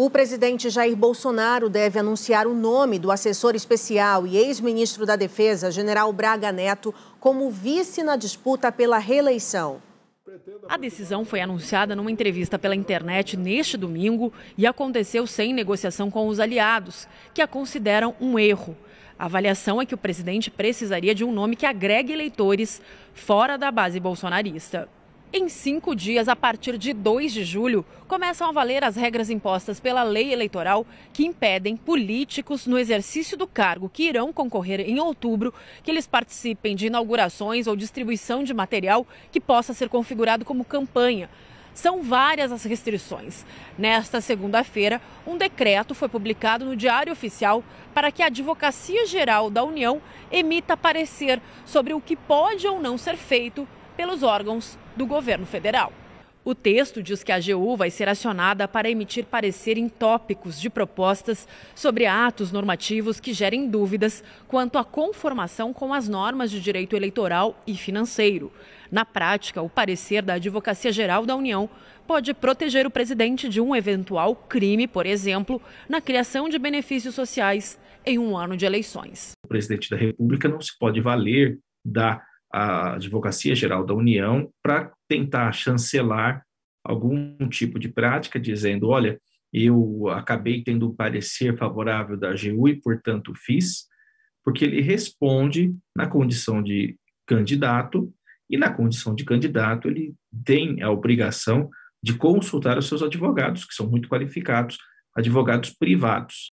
O presidente Jair Bolsonaro deve anunciar o nome do assessor especial e ex-ministro da Defesa, general Braga Neto, como vice na disputa pela reeleição. A decisão foi anunciada numa entrevista pela internet neste domingo e aconteceu sem negociação com os aliados, que a consideram um erro. A avaliação é que o presidente precisaria de um nome que agregue eleitores fora da base bolsonarista. Em cinco dias, a partir de 2 de julho, começam a valer as regras impostas pela lei eleitoral que impedem políticos no exercício do cargo que irão concorrer em outubro que eles participem de inaugurações ou distribuição de material que possa ser configurado como campanha. São várias as restrições. Nesta segunda-feira, um decreto foi publicado no Diário Oficial para que a Advocacia Geral da União emita parecer sobre o que pode ou não ser feito pelos órgãos do governo federal. O texto diz que a AGU vai ser acionada para emitir parecer em tópicos de propostas sobre atos normativos que gerem dúvidas quanto à conformação com as normas de direito eleitoral e financeiro. Na prática, o parecer da Advocacia Geral da União pode proteger o presidente de um eventual crime, por exemplo, na criação de benefícios sociais em um ano de eleições. O presidente da República não se pode valer da a Advocacia Geral da União para tentar chancelar algum tipo de prática, dizendo: olha, eu acabei tendo um parecer favorável da AGU e, portanto, fiz, porque ele responde na condição de candidato, e na condição de candidato, ele tem a obrigação de consultar os seus advogados, que são muito qualificados, advogados privados.